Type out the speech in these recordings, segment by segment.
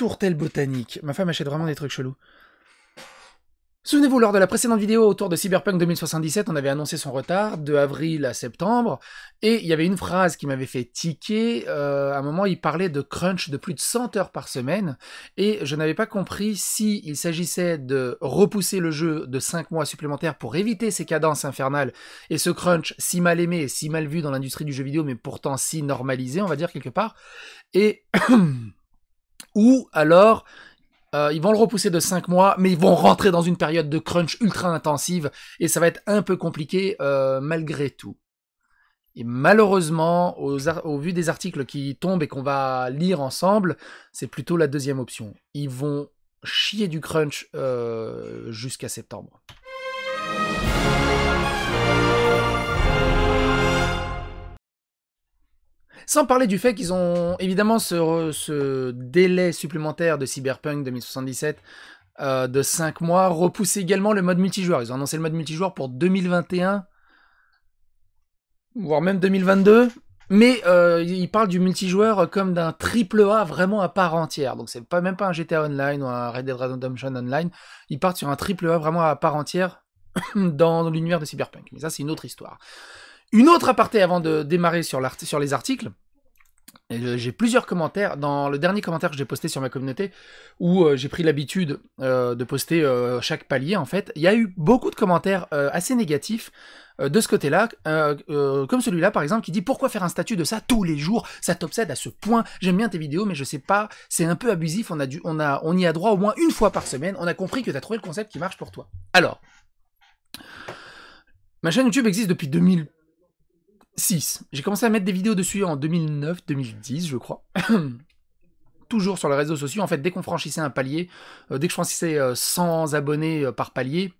tourtelle botanique. Ma femme achète vraiment des trucs chelous. Souvenez-vous, lors de la précédente vidéo autour de Cyberpunk 2077, on avait annoncé son retard de avril à septembre, et il y avait une phrase qui m'avait fait tiquer. Euh, à un moment, il parlait de crunch de plus de 100 heures par semaine, et je n'avais pas compris si il s'agissait de repousser le jeu de 5 mois supplémentaires pour éviter ces cadences infernales et ce crunch si mal aimé si mal vu dans l'industrie du jeu vidéo, mais pourtant si normalisé, on va dire quelque part, et Ou alors, euh, ils vont le repousser de 5 mois, mais ils vont rentrer dans une période de crunch ultra intensive et ça va être un peu compliqué euh, malgré tout. Et malheureusement, au vu des articles qui tombent et qu'on va lire ensemble, c'est plutôt la deuxième option. Ils vont chier du crunch euh, jusqu'à septembre. Sans parler du fait qu'ils ont évidemment ce, délai supplémentaire de Cyberpunk 2077 euh, de 5 mois repoussé également le mode multijoueur. Ils ont annoncé le mode multijoueur pour 2021, voire même 2022. Mais euh, ils parlent du multijoueur comme d'un triple A vraiment à part entière. Donc c'est pas même pas un GTA Online ou un Red Dead Redemption Online. Ils partent sur un triple A vraiment à part entière dans l'univers de Cyberpunk. Mais ça c'est une autre histoire. Une autre aparté avant de démarrer sur les articles, euh, j'ai plusieurs commentaires dans le dernier commentaire que j'ai posté sur ma communauté où euh, j'ai pris l'habitude euh, de poster chaque palier en fait. Il y a eu beaucoup de commentaires assez négatifs de ce côté-là, comme celui-là par exemple qui dit pourquoi faire un statut de ça tous les jours, ça t'obsède à ce point. J'aime bien tes vidéos mais je sais pas, c'est un peu abusif. On a on on y a droit au moins une fois par semaine. On a compris que tu as trouvé le concept qui marche pour toi. Alors, ma chaîne YouTube existe depuis 2000 6. J'ai commencé à mettre des vidéos dessus en 2009-2010, je crois. Toujours sur les réseaux sociaux. En fait, dès qu'on franchissait un palier, euh, dès que je franchissais 100 euh, abonnés euh, par palier,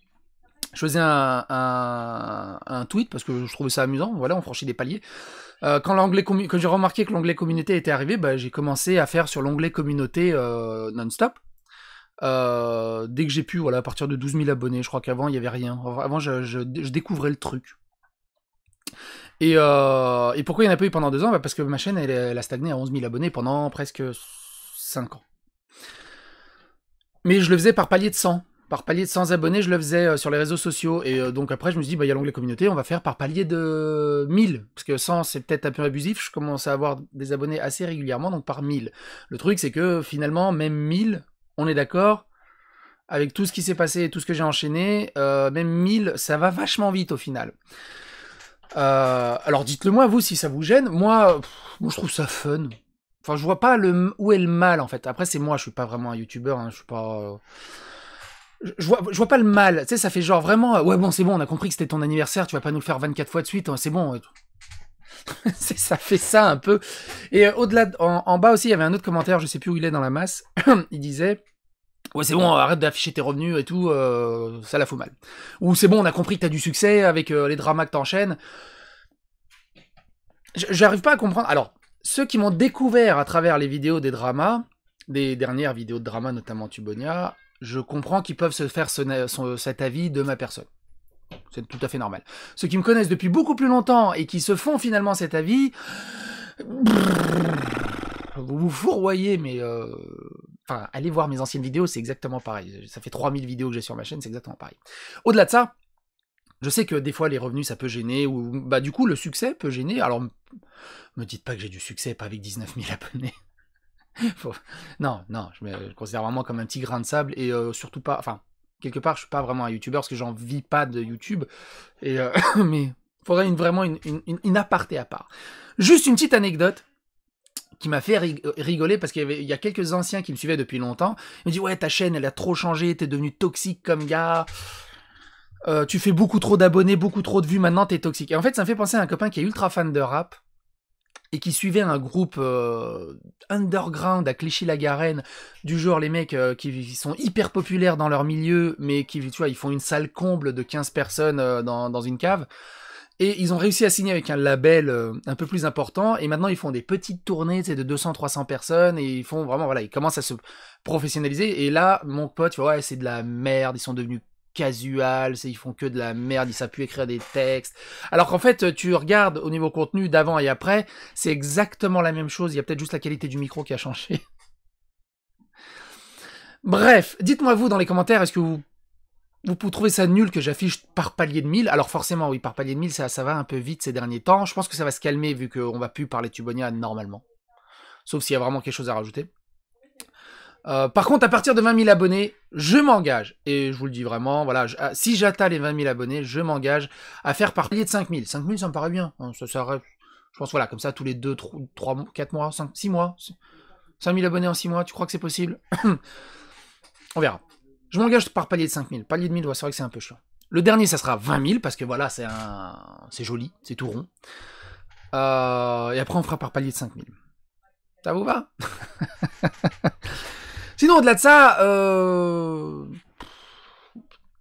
je faisais un, tweet parce que je trouvais ça amusant. Voilà, on franchit des paliers. quand j'ai remarqué que l'onglet communauté était arrivé, bah, j'ai commencé à faire sur l'onglet communauté non-stop. dès que j'ai pu, voilà, à partir de 12 000 abonnés, je crois qu'avant il n'y avait rien. Avant, je découvrais le truc. Euh, et, pourquoi il n'y en a pas eu pendant deux ans bah, Parce que ma chaîne, elle, a stagné à 11 000 abonnés pendant presque 5 ans. Mais je le faisais par palier de 100. Par palier de 100 abonnés, je le faisais euh, sur les réseaux sociaux. Et euh, donc après, je me suis dit, bah, il y a l'onglet communauté, on va faire par palier de 1000. Parce que 100, c'est peut-être un peu abusif. Je commence à avoir des abonnés assez régulièrement, donc par 1000. Le truc, c'est que finalement, même 1000, on est d'accord, avec tout ce qui s'est passé et tout ce que j'ai enchaîné, même 1000, ça va vachement vite au final. Euh, alors dites-le moi, vous, si ça vous gêne. Moi, je trouve ça fun. Enfin, je vois pas le, où est le mal, en fait. Après, c'est moi, je suis pas vraiment un youtuber, hein, je suis pas... Euh, je vois, pas le mal, tu sais, ça fait genre vraiment... Euh, ouais, bon, c'est bon, on a compris que c'était ton anniversaire, tu vas pas nous le faire 24 fois de suite, hein, c'est bon. ça fait ça un peu. Et au-delà, en, en, bas aussi, il y avait un autre commentaire, je sais plus où il est dans la masse. il disait Ouais, c'est bon, arrête d'afficher tes revenus et tout, euh, ça la fout mal. Ou c'est bon, on a compris que t'as du succès avec euh, les dramas que t'enchaînes. J'arrive pas à comprendre. Alors, ceux qui m'ont découvert à travers les vidéos des dramas, des dernières vidéos de dramas, notamment Tubonia, je comprends qu'ils peuvent se faire cet avis de ma personne. C'est tout à fait normal. Ceux qui me connaissent depuis beaucoup plus longtemps et qui se font finalement cet avis. Vous vous fourvoyez, mais. Euh, Enfin, allez voir mes anciennes vidéos, c'est exactement pareil. Ça fait 3000 vidéos que j'ai sur ma chaîne, c'est exactement pareil. Au-delà de ça, je sais que des fois les revenus ça peut gêner, ou bah du coup le succès peut gêner. Alors me dites pas que j'ai du succès, pas avec 19 000 abonnés. Non, non, je me considère vraiment comme un petit grain de sable et euh, surtout pas. Enfin, quelque part, je suis pas vraiment un youtubeur parce que j'en vis pas de YouTube. Et euh, mais faudrait une, vraiment une, une aparté à part. Juste une petite anecdote qui m'a fait euh, rigoler parce qu'il y, y, a quelques anciens qui me suivaient depuis longtemps. Ils me dit ouais ta chaîne elle a trop changé, t'es devenu toxique comme gars. Euh, tu fais beaucoup trop d'abonnés, beaucoup trop de vues, maintenant t'es toxique. Et en fait, ça me fait penser à un copain qui est ultra fan de rap et qui suivait un groupe euh, underground à Clichy-la-Garenne, du genre les mecs qui sont hyper populaires dans leur milieu, mais qui, tu vois, ils font une salle comble de 15 personnes dans, dans une cave. Et ils ont réussi à signer avec un label euh, un peu plus important. Et maintenant, ils font des petites tournées de 200-300 personnes. Et ils font vraiment, voilà, ils commencent à se professionnaliser. Et là, mon pote, vois, c'est de la merde. Ils sont devenus casual, ils font que de la merde, ils savent plus écrire des textes. Alors qu'en fait, tu regardes au niveau contenu d'avant et après, c'est exactement la même chose. Il y a peut-être juste la qualité du micro qui a changé. Bref, dites-moi vous dans les commentaires, est-ce que vous vous pouvez trouver ça nul que j'affiche par palier de 1000. Alors forcément, oui, par palier de 1000, ça, ça va un peu vite ces derniers temps. Je pense que ça va se calmer vu qu'on va plus parler Tubonia normalement. Sauf s'il y a vraiment quelque chose à rajouter. Euh, par contre, à partir de 20 000 abonnés, je m'engage, et je vous le dis vraiment, voilà, ah, si j'atteins les 20 000 abonnés, je m'engage à faire par palier de 5 000. 5 000, ça me paraît bien. Hein, ça, je pense, voilà, comme ça, tous les 2, 3, 3 4 mois, 5, 6 mois. 5 000 abonnés en 6 mois, tu crois que c'est possible On verra. Je m'engage par palier de 5000. Palier de 1000, c'est vrai que c'est un peu chiant. Le dernier, ça sera 20 000 parce que voilà, c'est un... c'est joli, c'est tout rond. Euh, et après, on fera par palier de 5000. Ça vous va Sinon, au-delà de ça, euh,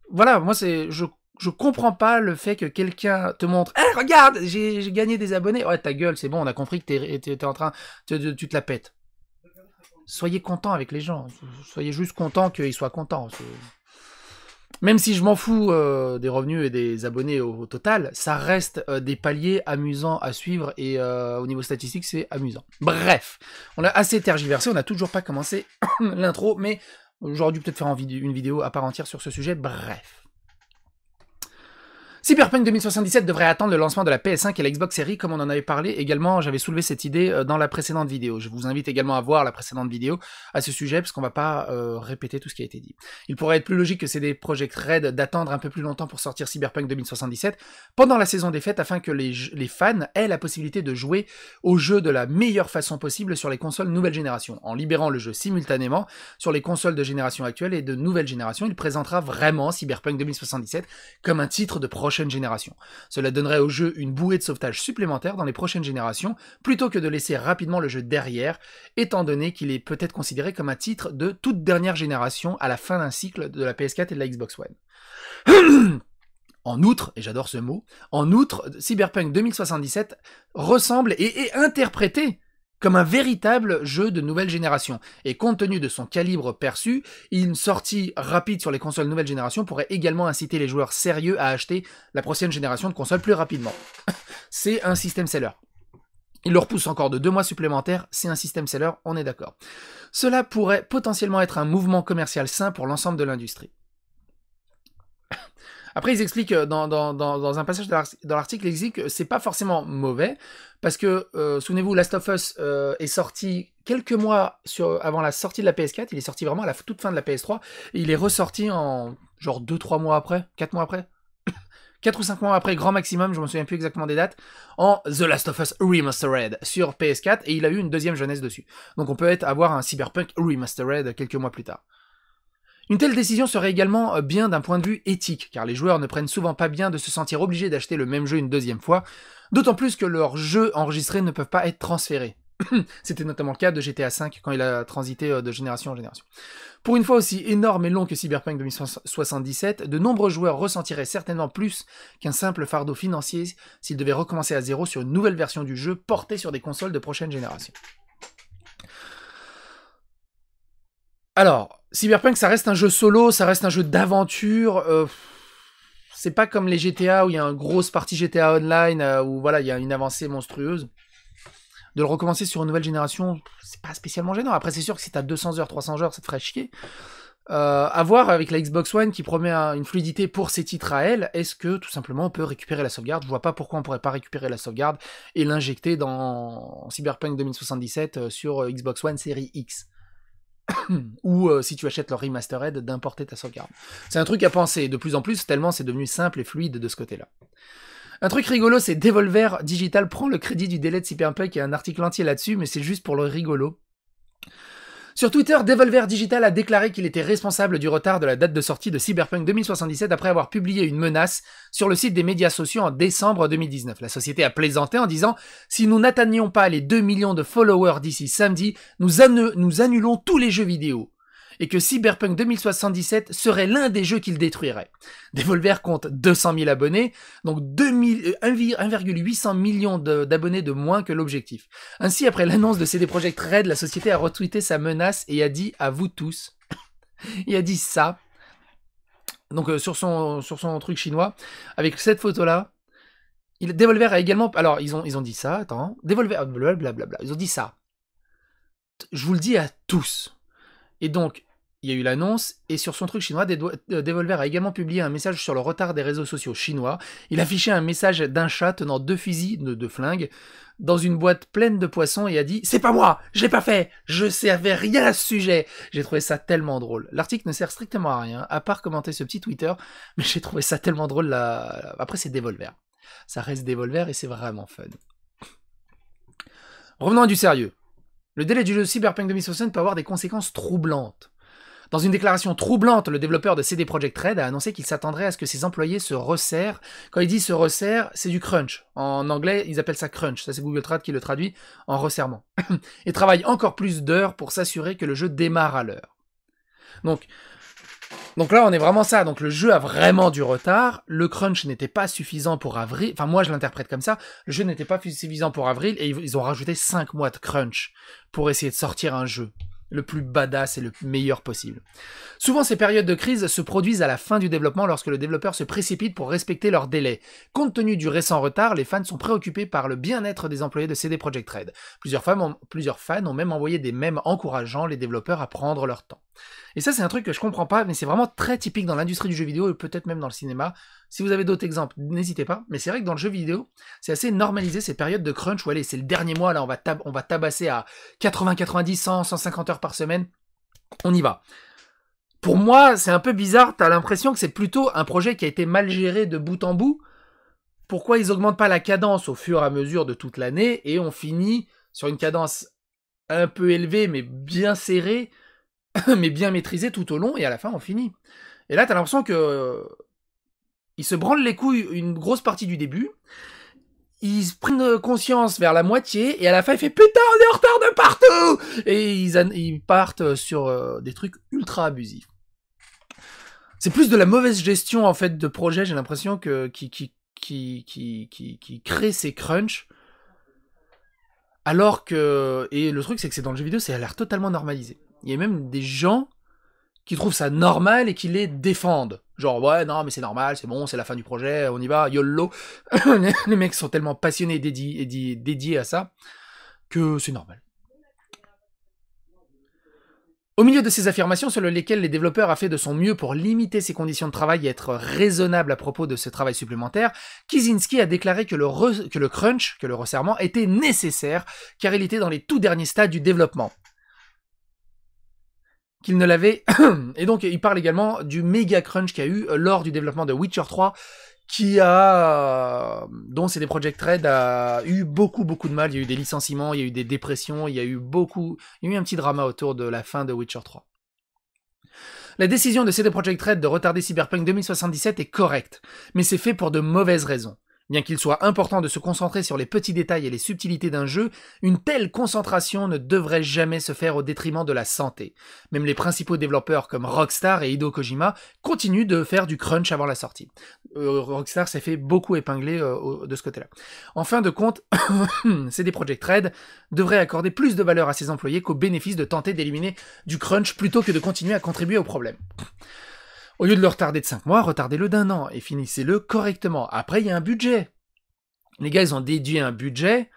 voilà, moi, c'est, je, je comprends pas le fait que quelqu'un te montre Eh, regarde, j'ai, gagné des abonnés. Ouais, ta gueule, c'est bon, on a compris que t'es, en train. tu te la pètes soyez content avec les gens. Soyez juste content qu'ils soient contents. Même si je m'en fous euh, des revenus et des abonnés au, total, ça reste euh, des paliers amusants à suivre et euh, au niveau statistique, c'est amusant. Bref, on a assez tergiversé, on n'a toujours pas commencé l'intro, mais j'aurais dû peut-être faire une vidéo à part entière sur ce sujet. Bref. Cyberpunk 2077 devrait attendre le lancement de la PS5 et la Xbox Series, comme on en avait parlé également, j'avais soulevé cette idée euh, dans la précédente vidéo. Je vous invite également à voir la précédente vidéo à ce sujet, parce qu'on va pas euh, répéter tout ce qui a été dit. Il pourrait être plus logique que CD Projekt Red d'attendre un peu plus longtemps pour sortir Cyberpunk 2077 pendant la saison des fêtes, afin que les, fans aient la possibilité de jouer au jeu de la meilleure façon possible sur les consoles nouvelle génération. En libérant le jeu simultanément sur les consoles de génération actuelle et de nouvelle génération, il présentera vraiment Cyberpunk 2077 comme un titre de prochaine génération. Cela donnerait au jeu une bouée de sauvetage supplémentaire dans les prochaines générations, plutôt que de laisser rapidement le jeu derrière, étant donné qu'il est peut-être considéré comme un titre de toute dernière génération à la fin d'un cycle de la PS4 et de la Xbox One. En outre, et j'adore ce mot, en outre, Cyberpunk 2077 ressemble et est interprété comme un véritable jeu de nouvelle génération. Et compte tenu de son calibre perçu, une sortie rapide sur les consoles nouvelle génération pourrait également inciter les joueurs sérieux à acheter la prochaine génération de consoles plus rapidement. C'est un système seller. Il le repousse encore de deux mois supplémentaires, c'est un système seller, on est d'accord. Cela pourrait potentiellement être un mouvement commercial sain pour l'ensemble de l'industrie. Après, ils expliquent euh, dans, un passage dans l'article, ils expliquent que c'est pas forcément mauvais parce que euh, souvenez-vous, Last of Us euh, est sorti quelques mois sur, avant la sortie de la PS4. Il est sorti vraiment à la toute fin de la PS3. Et il est ressorti en genre 2-3 mois après, 4 mois après. 4 ou 5 mois après, grand maximum, je me souviens plus exactement des dates, en The Last of Us Remastered sur PS4, et il a eu une deuxième jeunesse dessus. Donc on peut avoir un Cyberpunk Remastered quelques mois plus tard. Une telle décision serait également euh, bien d'un point de vue éthique, car les joueurs ne prennent souvent pas bien de se sentir obligés d'acheter le même jeu une deuxième fois, d'autant plus que leurs jeux enregistrés ne peuvent pas être transférés. C'était notamment le cas de GTA V quand il a transité euh, de génération en génération. Pour une fois aussi énorme et long que Cyberpunk 2077, de nombreux joueurs ressentiraient certainement plus qu'un simple fardeau financier s'ils devaient recommencer à zéro sur une nouvelle version du jeu portée sur des consoles de prochaine génération. Alors, Cyberpunk, ça reste un jeu solo, ça reste un jeu d'aventure. Euh, c'est pas comme les GTA où il y a une grosse partie GTA Online euh, où voilà, il y a une avancée monstrueuse. De le recommencer sur une nouvelle génération, c'est pas spécialement gênant. Après, c'est sûr que si t'as 200 heures, 300 heures, ça te ferait chier. Euh, à voir avec la Xbox One qui promet une fluidité pour ses titres à elle, est-ce que tout simplement on peut récupérer la sauvegarde Je vois pas pourquoi on pourrait pas récupérer la sauvegarde et l'injecter dans Cyberpunk 2077 sur Xbox One série X. ou euh, si tu achètes leur remastered, d'importer ta sauvegarde. C'est un truc à penser de plus en plus, tellement c'est devenu simple et fluide de ce côté-là. Un truc rigolo, c'est Devolver Digital prend le crédit du délai de Cyberpunk, il a un article entier là-dessus, mais c'est juste pour le rigolo. Sur Twitter, Devolver Digital a déclaré qu'il était responsable du retard de la date de sortie de Cyberpunk 2077 après avoir publié une menace sur le site des médias sociaux en décembre 2019. La société a plaisanté en disant Si nous n'atteignons pas les 2 millions de followers d'ici samedi, nous, nous annulons tous les jeux vidéo et que Cyberpunk 2077 serait l'un des jeux qu'il détruirait. Devolver compte 200 000 abonnés, donc 1,800 euh, millions d'abonnés de moins que l'objectif. Ainsi, après l'annonce de CD Projekt Red, la société a retweeté sa menace et a dit à vous tous, il a dit ça, donc euh, sur, son, sur son truc chinois, avec cette photo-là, Devolver a également. Alors, ils ont, ils ont dit ça, attends. Hein, Devolver, blablabla. Ils ont dit ça. Je vous le dis à tous. Et donc, il y a eu l'annonce, et sur son truc chinois, euh, Devolver a également publié un message sur le retard des réseaux sociaux chinois. Il affichait un message d'un chat tenant deux fusils de, flingues dans une boîte pleine de poissons et a dit C'est pas moi, je l'ai pas fait, je servais rien à ce sujet. J'ai trouvé ça tellement drôle. L'article ne sert strictement à rien, à part commenter ce petit Twitter, mais j'ai trouvé ça tellement drôle là. Après, c'est Devolver. Ça reste Devolver et c'est vraiment fun. Revenons à du sérieux. Le délai du jeu Cyberpunk 2077 peut avoir des conséquences troublantes. Dans une déclaration troublante, le développeur de CD Projekt Red a annoncé qu'il s'attendrait à ce que ses employés se resserrent. Quand il dit se resserre, c'est du crunch. En anglais, ils appellent ça crunch. Ça, c'est Google Trad qui le traduit en resserrement. et travaille encore plus d'heures pour s'assurer que le jeu démarre à l'heure. Donc, donc là, on est vraiment ça. Donc le jeu a vraiment du retard. Le crunch n'était pas suffisant pour avril. Enfin, moi, je l'interprète comme ça. Le jeu n'était pas suffisant pour avril et ils ont rajouté 5 mois de crunch pour essayer de sortir un jeu le plus badass et le meilleur possible. Souvent, ces périodes de crise se produisent à la fin du développement lorsque le développeur se précipite pour respecter leurs délais. Compte tenu du récent retard, les fans sont préoccupés par le bien-être des employés de CD Projekt Red. Plusieurs, plusieurs fans ont même envoyé des mèmes encourageant les développeurs à prendre leur temps. Et ça, c'est un truc que je comprends pas, mais c'est vraiment très typique dans l'industrie du jeu vidéo et peut-être même dans le cinéma. Si vous avez d'autres exemples, n'hésitez pas. Mais c'est vrai que dans le jeu vidéo, c'est assez normalisé ces périodes de crunch où allez, c'est le dernier mois, là, on va, on va tabasser à 80, 90, 100, 150 heures par semaine. On y va. Pour moi, c'est un peu bizarre. T'as l'impression que c'est plutôt un projet qui a été mal géré de bout en bout. Pourquoi ils augmentent pas la cadence au fur et à mesure de toute l'année et on finit sur une cadence un peu élevée mais bien serrée mais bien maîtrisé tout au long, et à la fin, on finit. Et là, t'as l'impression que. Ils se branlent les couilles une grosse partie du début. Ils prennent euh, conscience vers la moitié, et à la fin, il fait Putain, on est en retard de partout Et ils, ils partent sur euh, des trucs ultra abusifs. C'est plus de la mauvaise gestion, en fait, de projet, j'ai l'impression, que, qui, qui, crée ces crunchs. Alors que. Et le truc, c'est que c'est dans le jeu vidéo, c'est a l'air totalement normalisé. Il y a même des gens qui trouvent ça normal et qui les défendent. Genre, ouais, non, mais c'est normal, c'est bon, c'est la fin du projet, on y va, YOLO. les mecs sont tellement passionnés et dédiés, à ça que c'est normal. Au milieu de ces affirmations selon lesquelles les développeurs ont fait de son mieux pour limiter ses conditions de travail et être raisonnable à propos de ce travail supplémentaire, Kizinski a déclaré que le crunch, que le resserrement, était nécessaire car il était dans les tout derniers stades du développement qu'il ne l'avait. Et donc, il parle également du méga crunch qu'il y a eu euh, lors du développement de Witcher 3, qui a, euh, dont CD Project Red a eu beaucoup, beaucoup de mal. Il y a eu des licenciements, il y a eu des dépressions, il y a eu beaucoup, il y a eu un petit drama autour de la fin de Witcher 3. La décision de CD Projekt Red de retarder Cyberpunk 2077 est correcte, mais c'est fait pour de mauvaises raisons. Bien qu'il soit important de se concentrer sur les petits détails et les subtilités d'un jeu, une telle concentration ne devrait jamais se faire au détriment de la santé. Même les principaux développeurs comme Rockstar et Hideo Kojima continuent de faire du crunch avant la sortie. Euh, Rockstar s'est fait beaucoup épingler euh, de ce côté-là. En fin de compte, CD Projekt Red devrait accorder plus de valeur à ses employés qu'au bénéfice de tenter d'éliminer du crunch plutôt que de continuer à contribuer au problème. Au lieu de le retarder de 5 mois, retardez-le d'un an et finissez-le correctement. Après, il y a un budget. Les gars, ils ont dédié un budget,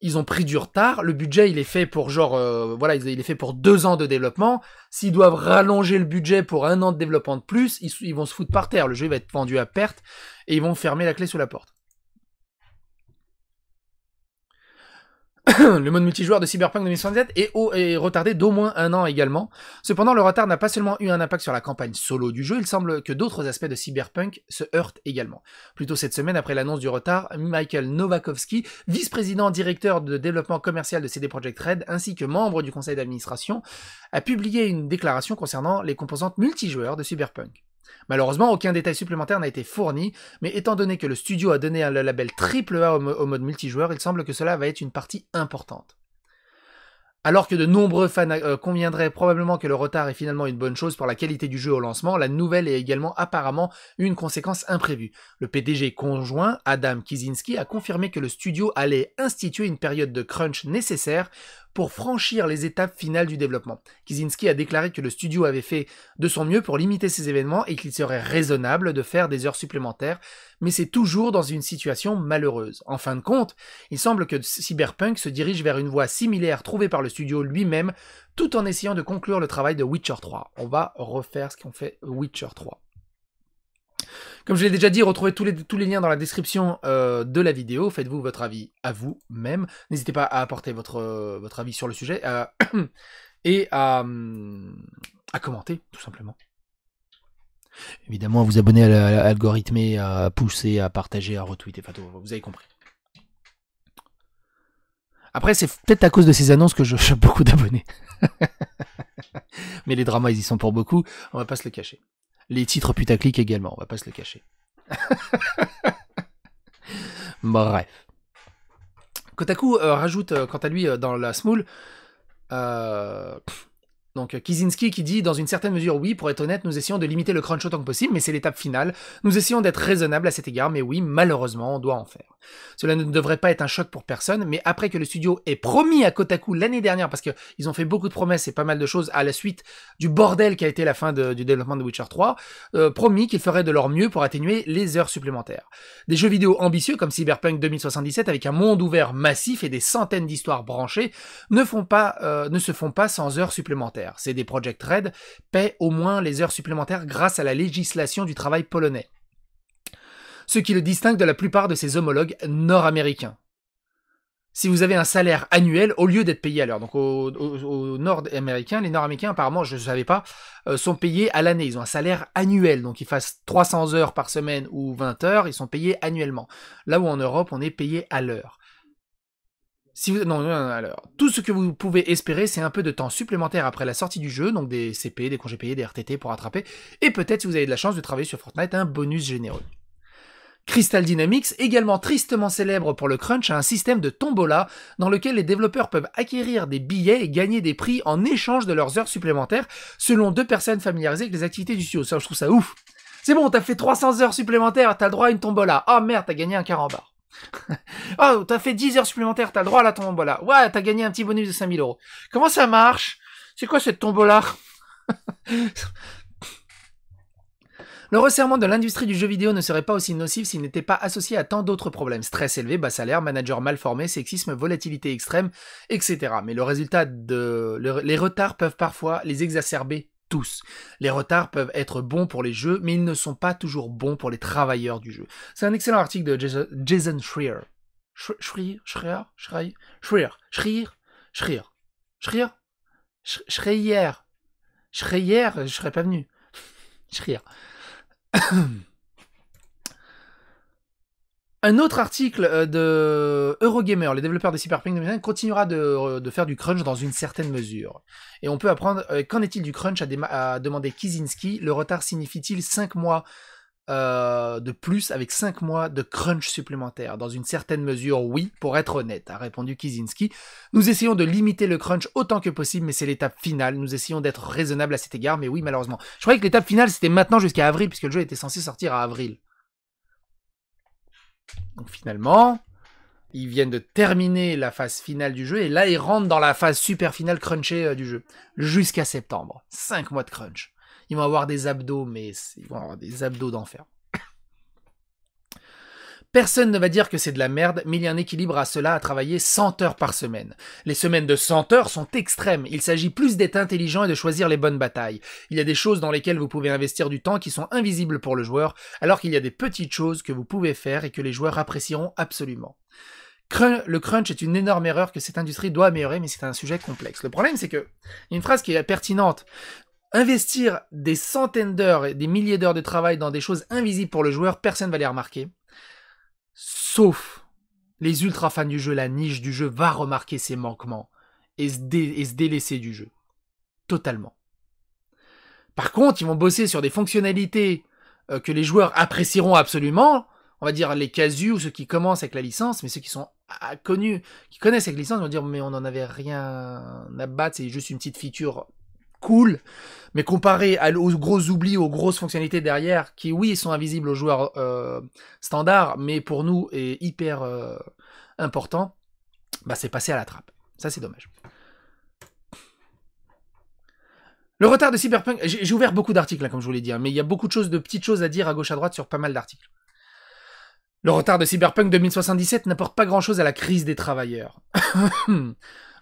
ils ont pris du retard, le budget, il est fait pour genre, euh, voilà, il est fait pour deux ans de développement. S'ils doivent rallonger le budget pour un an de développement de plus, ils, ils vont se foutre par terre. Le jeu va être vendu à perte et ils vont fermer la clé sous la porte. le mode multijoueur de Cyberpunk 2077 est, est retardé d'au moins un an également. Cependant, le retard n'a pas seulement eu un impact sur la campagne solo du jeu, il semble que d'autres aspects de Cyberpunk se heurtent également. Plutôt cette semaine, après l'annonce du retard, Michael Novakovsky, vice-président directeur de développement commercial de CD Projekt Red, ainsi que membre du conseil d'administration, a publié une déclaration concernant les composantes multijoueurs de Cyberpunk. Malheureusement, aucun détail supplémentaire n'a été fourni, mais étant donné que le studio a donné un label triple au, au mode multijoueur, il semble que cela va être une partie importante. Alors que de nombreux fans euh, conviendraient probablement que le retard est finalement une bonne chose pour la qualité du jeu au lancement, la nouvelle est également apparemment une conséquence imprévue. Le PDG conjoint, Adam Kizinski, a confirmé que le studio allait instituer une période de crunch nécessaire pour franchir les étapes finales du développement. Kizinski a déclaré que le studio avait fait de son mieux pour limiter ces événements et qu'il serait raisonnable de faire des heures supplémentaires, mais c'est toujours dans une situation malheureuse. En fin de compte, il semble que Cyberpunk se dirige vers une voie similaire trouvée par le studio lui-même, tout en essayant de conclure le travail de Witcher 3. On va refaire ce qu'on fait Witcher 3. Comme je l'ai déjà dit, retrouvez tous les, tous les liens dans la description euh, de la vidéo. Faites-vous votre avis à vous-même. N'hésitez pas à apporter votre, euh, votre avis sur le sujet et hum, à, commenter, tout simplement. Évidemment, à vous abonner à l'algorithme, à pousser, à partager, à retweeter. vous avez compris. Après, c'est peut-être à cause de ces annonces que je chope beaucoup d'abonnés. Mais les dramas, ils y sont pour beaucoup. On va pas se le cacher les titres putaclic également, on va pas se le cacher. Bref. Kotaku euh, rajoute euh, quant à lui euh, dans la euh... Donc euh, Kizinski qui dit dans une certaine mesure oui, pour être honnête, nous essayons de limiter le crunch autant que possible, mais c'est l'étape finale. Nous essayons d'être raisonnables à cet égard, mais oui, malheureusement, on doit en faire. Cela ne devrait pas être un choc pour personne, mais après que le studio ait promis à Kotaku l'année dernière, parce qu'ils ont fait beaucoup de promesses et pas mal de choses à la suite du bordel qui a été la fin du développement de Witcher 3, euh, promis qu'ils feraient de leur mieux pour atténuer les heures supplémentaires. Des jeux vidéo ambitieux comme Cyberpunk 2077 avec un monde ouvert massif et des centaines d'histoires branchées ne, font pas, euh, ne se font pas sans heures supplémentaires. C'est des Project Red paie au moins les heures supplémentaires grâce à la législation du travail polonais. Ce qui le distingue de la plupart de ses homologues nord-américains. Si vous avez un salaire annuel au lieu d'être payé à l'heure, donc aux, nord-américains, les nord-américains apparemment, je ne savais pas, euh, sont payés à l'année. Ils ont un salaire annuel, donc ils fassent 300 heures par semaine ou 20 heures, ils sont payés annuellement. Là où en Europe, on est payé à l'heure. Si vous... Non, non, alors. Tout ce que vous pouvez espérer, c'est un peu de temps supplémentaire après la sortie du jeu, donc des CP, des congés payés, des RTT pour rattraper, et peut-être si vous avez de la chance de travailler sur Fortnite, un bonus généreux. Crystal Dynamics, également tristement célèbre pour le crunch, a un système de tombola dans lequel les développeurs peuvent acquérir des billets et gagner des prix en échange de leurs heures supplémentaires selon deux personnes familiarisées avec les activités du studio. Ça, je trouve ça ouf. C'est bon, t'as fait 300 heures supplémentaires, t'as le droit à une tombola. oh, merde, t'as gagné un carambar. oh, t'as fait 10 heures supplémentaires, t'as le droit à la tombola. Ouais, t'as gagné un petit bonus de 5000 euros. Comment ça marche C'est quoi cette tombola Le resserrement de l'industrie du jeu vidéo ne serait pas aussi nocif s'il n'était pas associé à tant d'autres problèmes. Stress élevé, bas salaire, manager mal formé, sexisme, volatilité extrême, etc. Mais le résultat de... les retards peuvent parfois les exacerber tous. Les retards peuvent être bons pour les jeux, mais ils ne sont pas toujours bons pour les travailleurs du jeu. C'est un excellent article de Jason, Jason Schreier. Schreier Schreier Schreier Schreier Schreier Schreier Schreier Schreier Schreier, je serais pas venu. Schreier. Un autre article euh, de Eurogamer, les développeurs de Cyberpunk continuera euh, de, faire du crunch dans une certaine mesure. Et on peut apprendre, euh, qu'en est-il du crunch à, demandé Kizinski, le retard signifie-t-il 5 mois de plus avec 5 mois de crunch supplémentaire. Dans une certaine mesure, oui, pour être honnête, a répondu Kizinski. Nous essayons de limiter le crunch autant que possible, mais c'est l'étape finale. Nous essayons d'être raisonnables à cet égard, mais oui, malheureusement. Je croyais que l'étape finale, c'était maintenant jusqu'à avril, puisque le jeu était censé sortir à avril. Donc finalement, ils viennent de terminer la phase finale du jeu et là ils rentrent dans la phase super finale crunchée euh, du jeu. Jusqu'à septembre. 5 mois de crunch. Ils vont avoir des abdos, mais ils vont avoir des abdos d'enfer. Personne ne va dire que c'est de la merde, mais il y a un équilibre à cela à travailler 100 heures par semaine. Les semaines de 100 heures sont extrêmes, il s'agit plus d'être intelligent et de choisir les bonnes batailles. Il y a des choses dans lesquelles vous pouvez investir du temps qui sont invisibles pour le joueur, alors qu'il y a des petites choses que vous pouvez faire et que les joueurs apprécieront absolument. le crunch est une énorme erreur que cette industrie doit améliorer, mais c'est un sujet complexe. Le problème, c'est que, une phrase qui est pertinente, investir des centaines d'heures et des milliers d'heures de travail dans des choses invisibles pour le joueur, personne ne va les remarquer. Sauf les ultra fans du jeu, la niche du jeu va remarquer ses manquements et se, délaisser du jeu. Totalement. Par contre, ils vont bosser sur des fonctionnalités euh, que les joueurs apprécieront absolument. On va dire les casus ou ceux qui commencent avec la licence, mais ceux qui sont connus, qui connaissent avec licence, vont dire mais on n'en avait rien à battre, c'est juste une petite feature cool. Mais comparé aux gros oublis, aux grosses fonctionnalités derrière, qui oui sont invisibles aux joueurs euh, standards, mais pour nous est hyper euh, important, bah c'est passé à la trappe. Ça c'est dommage. Le retard de Cyberpunk, j'ai ouvert beaucoup d'articles hein, comme je vous l'ai dit, hein, mais il y a beaucoup de choses, de petites choses à dire à gauche à droite sur pas mal d'articles. Le retard de Cyberpunk 2077 n'apporte pas grand-chose à la crise des travailleurs.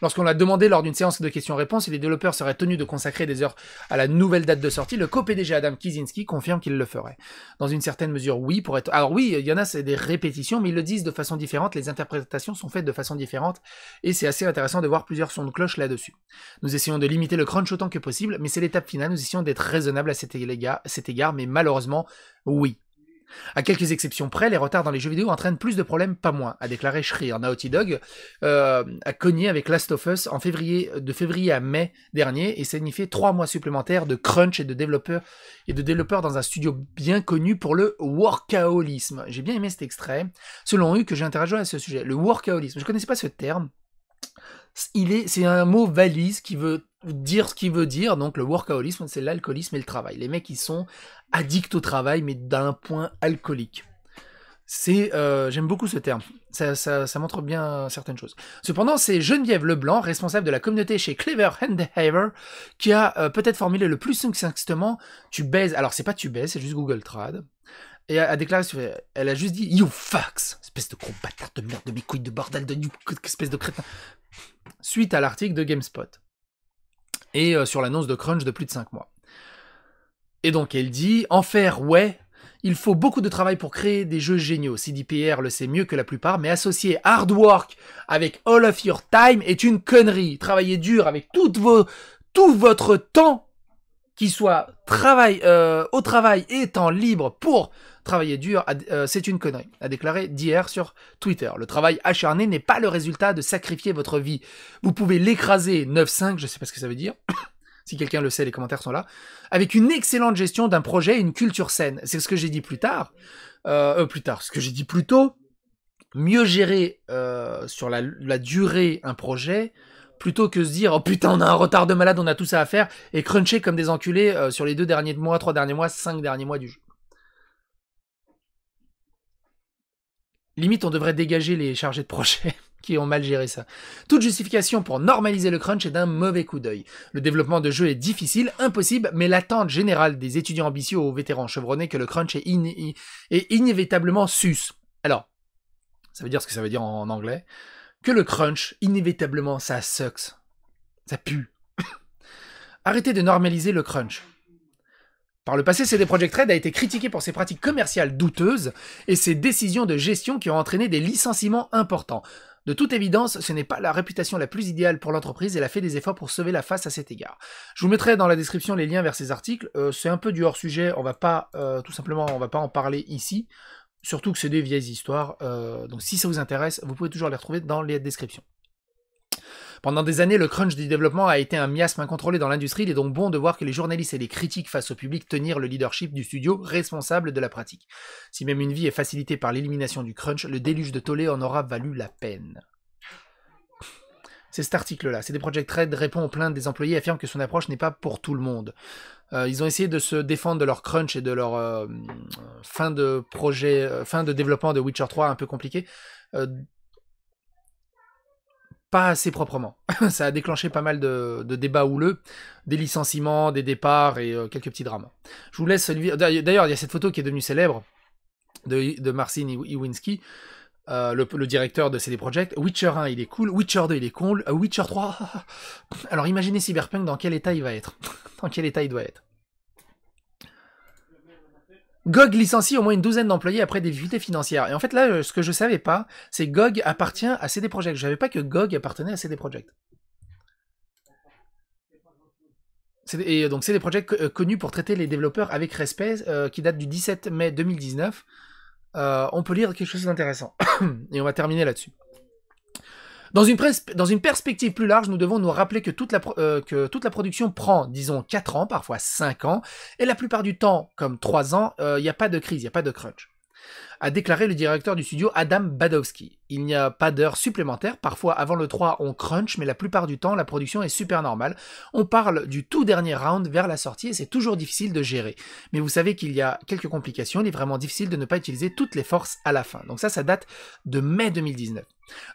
Lorsqu'on l'a demandé lors d'une séance de questions-réponses si les développeurs seraient tenus de consacrer des heures à la nouvelle date de sortie, le co Adam Kizinski confirme qu'il le ferait. Dans une certaine mesure, oui, pour être... Alors oui, il y en a, c'est des répétitions, mais ils le disent de façon différente, les interprétations sont faites de façon différente, et c'est assez intéressant de voir plusieurs sons de cloche là-dessus. Nous essayons de limiter le crunch autant que possible, mais c'est l'étape finale, nous essayons d'être raisonnables à cet égard mais malheureusement, oui. À quelques exceptions près, les retards dans les jeux vidéo entraînent plus de problèmes, pas moins, a déclaré Schreier. Naughty Dog euh, a cogné avec Last of Us en février, de février à mai dernier et signifié trois mois supplémentaires de crunch et de développeurs et de développeurs dans un studio bien connu pour le workaholisme. J'ai bien aimé cet extrait. Selon eux, que j'ai interagi à ce sujet, le workaholisme. Je ne connaissais pas ce terme il est, c'est un mot valise qui veut dire ce qu'il veut dire. Donc le workaholisme, c'est l'alcoolisme et le travail. Les mecs, ils sont addicts au travail, mais d'un point alcoolique. C'est, euh, j'aime beaucoup ce terme. Ça, ça, montre bien certaines choses. Cependant, c'est Geneviève Leblanc, responsable de la communauté chez Clever Haver, qui a euh, peut-être formulé le plus succinctement "Tu baises". Alors c'est pas "tu baises", c'est juste Google Trad. Et a, déclaré, elle a juste dit "You fax", espèce de gros bâtard de merde, de mes de bordel, de espèce de crétin suite à l'article de GameSpot et euh, sur l'annonce de Crunch de plus de 5 mois. Et donc elle dit En faire, ouais, il faut beaucoup de travail pour créer des jeux géniaux. CDPR le sait mieux que la plupart, mais associer hard work avec all of your time est une connerie. Travailler dur avec tout votre temps, qui soit euh, au travail et temps libre pour Travailler dur, euh, c'est une connerie, a déclaré d'hier sur Twitter. Le travail acharné n'est pas le résultat de sacrifier votre vie. Vous pouvez l'écraser 9-5, je ne sais pas ce que ça veut dire. si quelqu'un le sait, les commentaires sont là, avec une excellente gestion d'un projet une culture saine. C'est ce que j'ai dit plus tard, euh, euh, plus tard, ce que j'ai dit plus tôt, mieux gérer sur la, la, durée un projet, plutôt que se dire, oh putain, on a un retard de malade, on a tout ça à faire, et cruncher comme des enculés sur les deux derniers mois, trois derniers mois, cinq derniers mois du jeu. Limite, on devrait dégager les chargés de projet qui ont mal géré ça. Toute justification pour normaliser le crunch est d'un mauvais coup d'œil. Le développement de jeu est difficile, impossible, mais l'attente générale des étudiants ambitieux aux vétérans chevronnés que le crunch est, inévitablement sus. Alors, ça veut dire ce que ça veut dire en, en anglais. Que le crunch, inévitablement, ça sucks. Ça pue. Arrêtez de normaliser le crunch. Par le passé, CD Projekt Red a été critiqué pour ses pratiques commerciales douteuses et ses décisions de gestion qui ont entraîné des licenciements importants. De toute évidence, ce n'est pas la réputation la plus idéale pour l'entreprise et elle a fait des efforts pour sauver la face à cet égard. Je vous mettrai dans la description les liens vers ces articles. Euh, c'est un peu du hors sujet, on va pas euh, tout simplement, on va pas en parler ici. Surtout que c'est des vieilles histoires. Euh, donc si ça vous intéresse, vous pouvez toujours les retrouver dans les descriptions. Pendant des années, le crunch du développement a été un miasme incontrôlé dans l'industrie, il est donc bon de voir que les journalistes et les critiques face au public tenir le leadership du studio responsable de la pratique. Si même une vie est facilitée par l'élimination du crunch, le déluge de Tolé en aura valu la peine. C'est cet article-là. C'est des Project Red répond aux plaintes des employés et affirme que son approche n'est pas pour tout le monde. Euh, ils ont essayé de se défendre de leur crunch et de leur euh, fin de projet, euh, fin de développement de Witcher 3 un peu compliqué pas assez proprement. ça a déclenché pas mal de, débats houleux, des licenciements, des départs et euh, quelques petits drames. Je vous laisse D'ailleurs, il y a cette photo qui est devenue célèbre de, de Marcin Iwinski. Euh, le, directeur de CD Projekt. Witcher 1, il est cool. Witcher 2, il est cool. Euh, Witcher 3. Alors imaginez Cyberpunk dans quel état il va être. dans quel état il doit être. GOG licencie au moins une douzaine d'employés après des difficultés financières. Et en fait, là, euh, ce que je savais pas, c'est GOG appartient à CD Projekt. Je savais pas que GOG appartenait à CD Projekt. Et euh, donc, CD projets euh, connus pour traiter les développeurs avec respect, qui date du 17 mai 2019. on peut lire quelque chose d'intéressant. Et on va terminer là-dessus. Dans une, perspective plus large, nous devons nous rappeler que toute, la euh, production prend, disons, 4 ans, parfois 5 ans, et la plupart du temps, comme 3 ans, il euh, n'y a pas de crise, il n'y a pas de crunch a déclaré le directeur du studio Adam Badowski. Il n'y a pas d'heures supplémentaires, parfois avant le 3 on crunch, mais la plupart du temps la production est super normale. On parle du tout dernier round vers la sortie et c'est toujours difficile de gérer. Mais vous savez qu'il y a quelques complications, il est vraiment difficile de ne pas utiliser toutes les forces à la fin. Donc ça, ça date de mai 2019.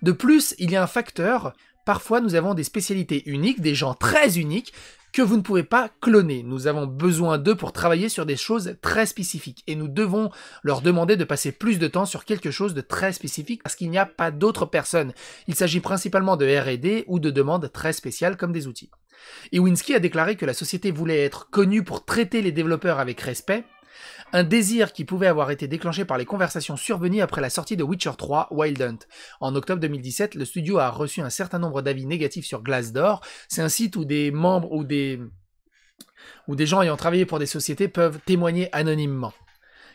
De plus, il y a un facteur, parfois nous avons des spécialités uniques, des gens très uniques, que vous ne pouvez pas cloner. Nous avons besoin d'eux pour travailler sur des choses très spécifiques et nous devons leur demander de passer plus de temps sur quelque chose de très spécifique parce qu'il n'y a pas d'autres personnes. Il s'agit principalement de R&D ou de demandes très spéciales comme des outils. Iwinski a déclaré que la société voulait être connue pour traiter les développeurs avec respect un désir qui pouvait avoir été déclenché par les conversations survenues après la sortie de Witcher 3 Wild Hunt. En octobre 2017, le studio a reçu un certain nombre d'avis négatifs sur Glassdoor. C'est un site où des membres ou des où des gens ayant travaillé pour des sociétés peuvent témoigner anonymement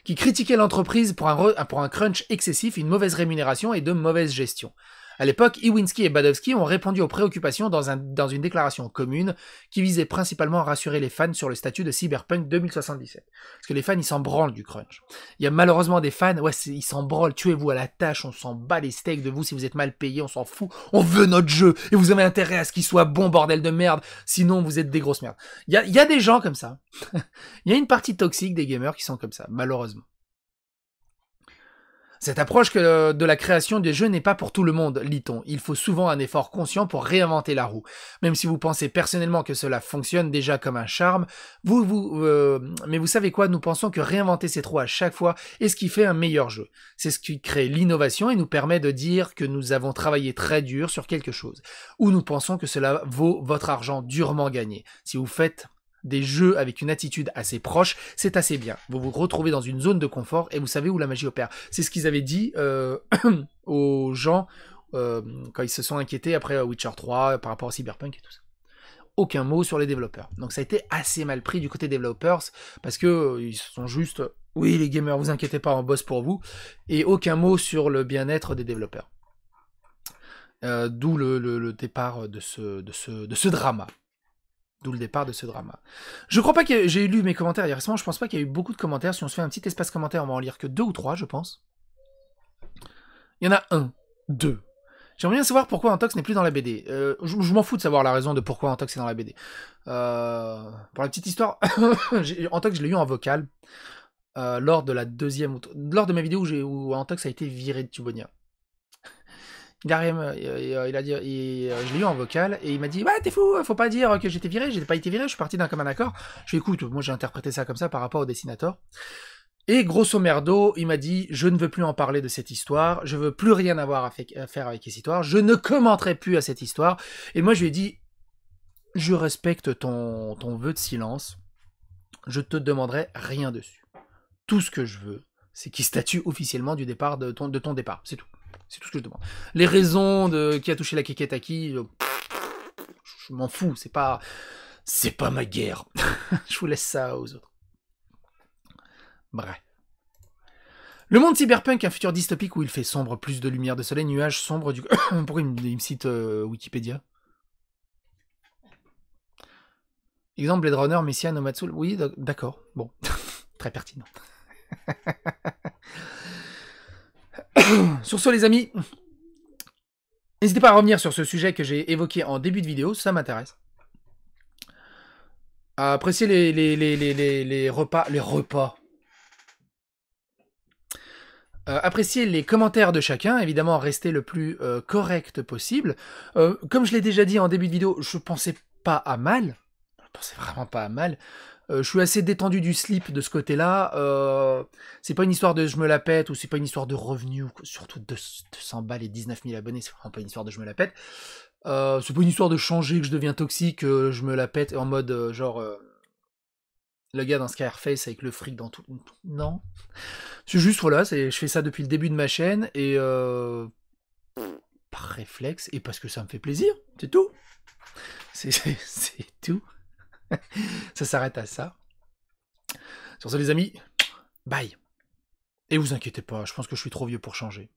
qui critiquait l'entreprise pour un, pour un crunch excessif, une mauvaise rémunération et de mauvaise gestion. À l'époque, Iwinski et Badowski ont répondu aux préoccupations dans, un, dans une déclaration commune qui visait principalement à rassurer les fans sur le statut de Cyberpunk 2077. Parce que les fans, ils s'en branlent du crunch. Il y a malheureusement des fans, ouais, ils s'en branlent, tuez-vous à la tâche, on s'en bat les steaks de vous si vous êtes mal payé, on s'en fout, on veut notre jeu et vous avez intérêt à ce qu'il soit bon, bordel de merde, sinon vous êtes des grosses merdes. Il il y a des gens comme ça. il y a une partie toxique des gamers qui sont comme ça, malheureusement. Cette approche euh, de la création des jeux n'est pas pour tout le monde, lit-on. Il faut souvent un effort conscient pour réinventer la roue. Même si vous pensez personnellement que cela fonctionne déjà comme un charme, vous, vous, euh, mais vous savez quoi, nous pensons que réinventer cette roue à chaque fois est ce qui fait un meilleur jeu. C'est ce qui crée l'innovation et nous permet de dire que nous avons travaillé très dur sur quelque chose. Ou nous pensons que cela vaut votre argent durement gagné. Si vous faites des jeux avec une attitude assez proche, c'est assez bien. Vous vous retrouvez dans une zone de confort et vous savez où la magie opère. C'est ce qu'ils avaient dit euh, aux gens euh, quand ils se sont inquiétés après euh, Witcher 3 par rapport au Cyberpunk et tout ça. Aucun mot sur les développeurs. Donc ça a été assez mal pris du côté développeurs parce que ils sont juste oui les gamers vous inquiétez pas on bosse pour vous et aucun mot sur le bien-être des développeurs. D'où le, départ de ce, de ce drama. D'où le départ de ce drama. Je crois pas que j'ai lu mes commentaires hier. récemment, je pense pas qu'il y a eu beaucoup de commentaires. Si on se fait un petit espace commentaire, on va en lire que deux ou trois, je pense. Il y en a un, deux. J'aimerais bien savoir pourquoi Antox n'est plus dans la BD. Euh, je, m'en fous de savoir la raison de pourquoi Antox est dans la BD. Euh, pour la petite histoire, Antox, je l'ai eu en vocal euh, lors de la deuxième, lors de ma vidéo où, où Antox a été viré de Tubonia. Euh, il il a dit, je l'ai eu en vocal et il m'a dit Ouais, bah, t'es fou, faut pas dire que j'étais viré, j'ai pas été viré, je suis parti d'un commun accord. Je lui Écoute, moi j'ai interprété ça comme ça par rapport au dessinateur. Et grosso merdo, il m'a dit Je ne veux plus en parler de cette histoire, je veux plus rien avoir à, faire avec cette histoire, je ne commenterai plus à cette histoire. Et moi je lui ai dit Je respecte ton, ton vœu de silence, je te demanderai rien dessus. Tout ce que je veux, c'est qu'il statue officiellement du départ de ton, de ton départ, c'est tout. C'est tout ce que je demande. Les raisons de qui a touché la Kékette à qui, euh, je, m'en fous. C'est pas, c'est pas ma guerre. je vous laisse ça aux autres. Bref. Le monde cyberpunk, un futur dystopique où il fait sombre, plus de lumière, de soleil, nuages, sombres du. Pourquoi il me, cite euh, Wikipédia Exemple Blade Runner, Messia, Nomatsul. Oui, d'accord. Bon, très pertinent. Sur ce, les amis, n'hésitez pas à revenir sur ce sujet que j'ai évoqué en début de vidéo, ça m'intéresse. Appréciez apprécier les, les, les, les, repas. Les repas. Euh, apprécier les commentaires de chacun, évidemment restez le plus euh, correct possible. Euh, comme je l'ai déjà dit en début de vidéo, je pensais pas à mal, je pensais vraiment pas à mal, euh, je suis assez détendu du slip de ce côté-là. Euh, c'est pas une histoire de je me la pète ou c'est pas une histoire de revenus, surtout 200 balles et 19 000 abonnés, c'est vraiment pas une histoire de je me la pète. Euh, c'est pas une histoire de changer, que je deviens toxique, que je me la pète en mode genre le gars dans face avec le fric dans tout. Non. C'est juste voilà, je fais ça depuis le début de ma chaîne et par réflexe et parce que ça me fait plaisir, c'est tout. C'est tout. ça s'arrête à ça. Sur ce, les amis, bye. Et vous inquiétez pas, je pense que je suis trop vieux pour changer.